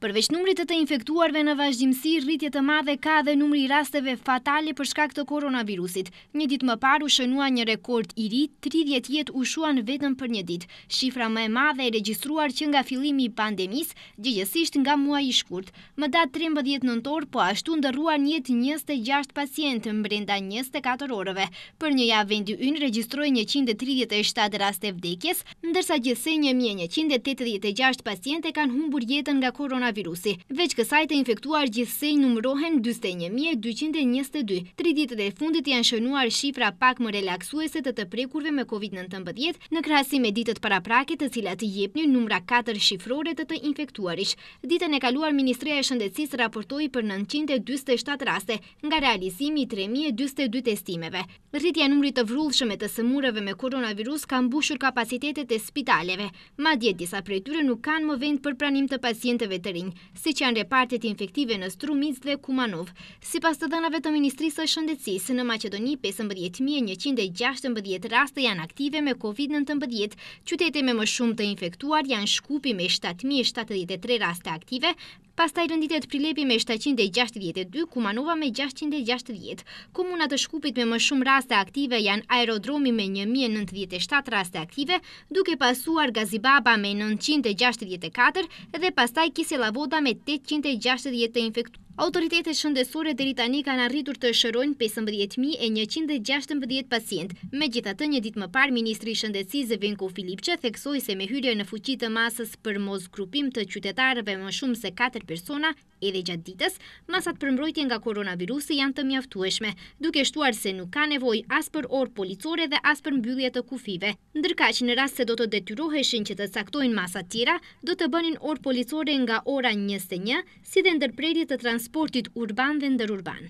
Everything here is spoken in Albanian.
Përveç numrit të të infektuarve në vazhdimësi, rritje të madhe ka dhe numri rasteve fatale për shkak të koronavirusit. Një dit më paru shënua një rekord i ri, 30 jet u shuan vetëm për një dit. Shifra më e madhe e registruar që nga filimi pandemis, gjëgjësisht nga mua i shkurt. Më datë 13 nëntor, po ashtu ndërruar njët 26 pacientë më brenda 24 orëve. Për një javë vendi unë registroj 137 raste vdekjes, ndërsa gjëse 1186 pacientë kanë humbur jetën nga koronavirusit koronavirusi. Veç kësaj të infektuar gjithsej numrohen 21.222. Tri ditët e fundit janë shënuar shifra pak më relaksuese të të prekurve me COVID-19 në krasi me ditët para praket të cilat i jepni numra 4 shifrore të të infektuarish. Ditën e kaluar, Ministreja e Shëndecis raportoi për 927 raste nga realizimi 3.022 testimeve. Rritja numri të vrullshme të sëmurëve me koronavirus ka mbushur kapacitetet e spitaleve. Ma djetë disa prej tyre nuk kanë më vend për pranim të pacienteve të rejtë si që janë repartit infektive në Strumic dhe Kumanov. Si pas të dënave të Ministrisë e Shëndecisë, në Macedoni 15.116 raste janë aktive me COVID-19, qytete me më shumë të infektuar janë shkupi me 7.073 raste aktive, Pastaj rënditet prilepi me 762, kumanova me 660. Komunat të shkupit me më shumë raste aktive janë aerodromi me 1097 raste aktive, duke pasuar Gazibaba me 964 dhe pastaj Kisela Voda me 860 infektur. Autoritetet shëndesore dhe rritani kanë arritur të shërojnë 15.116 pacient. Me gjitha të një ditë më parë, Ministri Shëndetsi Zëvinko Filipqe theksoj se me hyrje në fuqit të masës për mos grupim të qytetarëve më shumë se 4 persona, edhe gjatë ditës, masat për mbrojtje nga koronavirusi janë të mjaftueshme, duke shtuar se nuk ka nevoj as për orë policore dhe as për mbyllje të kufive. Ndërka që në rast se do të detyroheshin që të saktojnë masat tjera, do të bënin orë policore nga ora 21, si dhe ndërprerje të trans transportit urban dhe ndërurban.